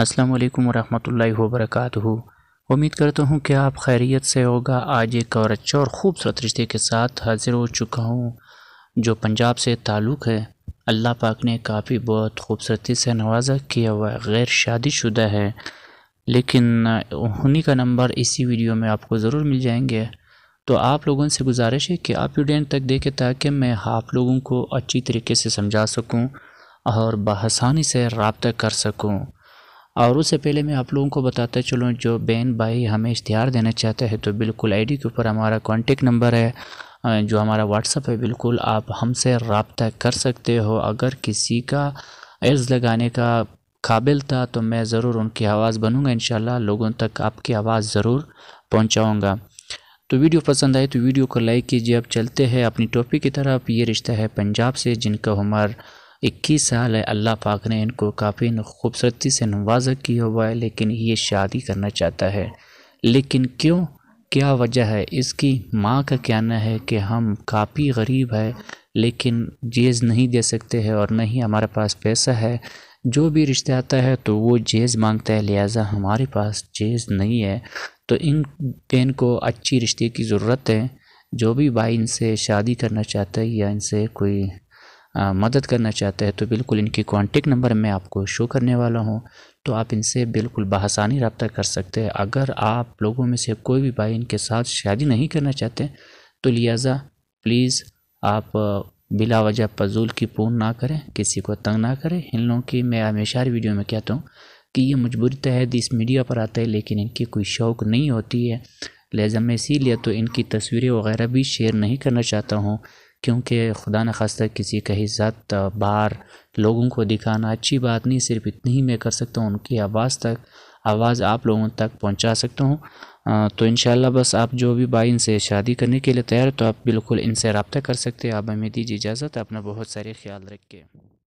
अस्सलाम वालेकुम वरहमतुल्लाहि वबरकातुहू उम्मीद करता हूँ कि आप खैरियत से होगा आज एक और अच्छा और ख़ूबसूरत रिश्ते के साथ हाज़िर हो चुका हूँ जो पंजाब से ताल्लुक़ है अल्लाह पाक ने काफ़ी बहुत खूबसूरती से नवाज़ा किया हुआ गैर शादीशुदा है लेकिन उन्हीं का नंबर इसी वीडियो में आपको ज़रूर मिल जाएंगे तो आप लोगों से गुजारिश है कि आप वीडियो तक देखें ताकि मैं आप लोगों को अच्छी तरीके से समझा सकूँ और बसानी से रबता कर सकूँ और उससे पहले मैं आप लोगों को बताता चलूँ जो बहन भाई हमें इश्तिहार देना चाहता है तो बिल्कुल आईडी के ऊपर हमारा कॉन्टेक्ट नंबर है जो हमारा व्हाट्सअप है बिल्कुल आप हमसे रबता कर सकते हो अगर किसी का एड्स लगाने का काबिल था तो मैं ज़रूर उनकी आवाज़ बनूँगा इन लोगों तक आपकी आवाज़ ज़रूर पहुँचाऊँगा तो वीडियो पसंद आए तो वीडियो को लाइक कीजिए अब चलते हैं अपनी टॉपिक की तरफ ये रिश्ता है पंजाब से जिनका हमार इक्कीस साल है अल्लाह पाक ने इनको काफ़ी खूबसूरती से नवाजा किया हुआ है लेकिन ये शादी करना चाहता है लेकिन क्यों क्या वजह है इसकी माँ का कहना है कि हम काफ़ी गरीब है लेकिन जेज़ नहीं दे सकते हैं और नहीं ही हमारे पास पैसा है जो भी रिश्ते आता है तो वो जेज़ मांगता है लिहाजा हमारे पास जेज़ नहीं है तो इन बहन को अच्छी रिश्ते की ज़रूरत है जो भी भाई इनसे शादी करना चाहता है या इनसे कोई मदद करना चाहते हैं तो बिल्कुल इनकी कॉन्टेक्ट नंबर मैं आपको शो करने वाला हूँ तो आप इनसे बिल्कुल बहसानी रबता कर सकते हैं अगर आप लोगों में से कोई भी भाई इनके साथ शादी नहीं करना चाहते तो लिहाजा प्लीज़ आप बिला वजह फजूल की पूर्ण ना करें किसी को तंग ना करें इन लोगों की मैं हमेशा वीडियो में कहता हूँ कि ये मजबूरी तहत तो इस मीडिया पर आता है लेकिन इनकी कोई शौक़ नहीं होती है लिहाजा मैं इसीलिए तो इनकी तस्वीरें वगैरह भी शेयर नहीं करना चाहता हूँ क्योंकि खुदा न खास्ता किसी का इज़्ज़त बार लोगों को दिखाना अच्छी बात नहीं सिर्फ इतनी ही मैं कर सकता हूँ उनकी आवाज़ तक आवाज़ आप लोगों तक पहुँचा सकता हूँ तो इन बस आप जो भी भाई इनसे शादी करने के लिए तैयार तो आप बिल्कुल इनसे रबता कर सकते हैं आप हमें दीजिए इजाज़त अपना बहुत सारे ख्याल रखें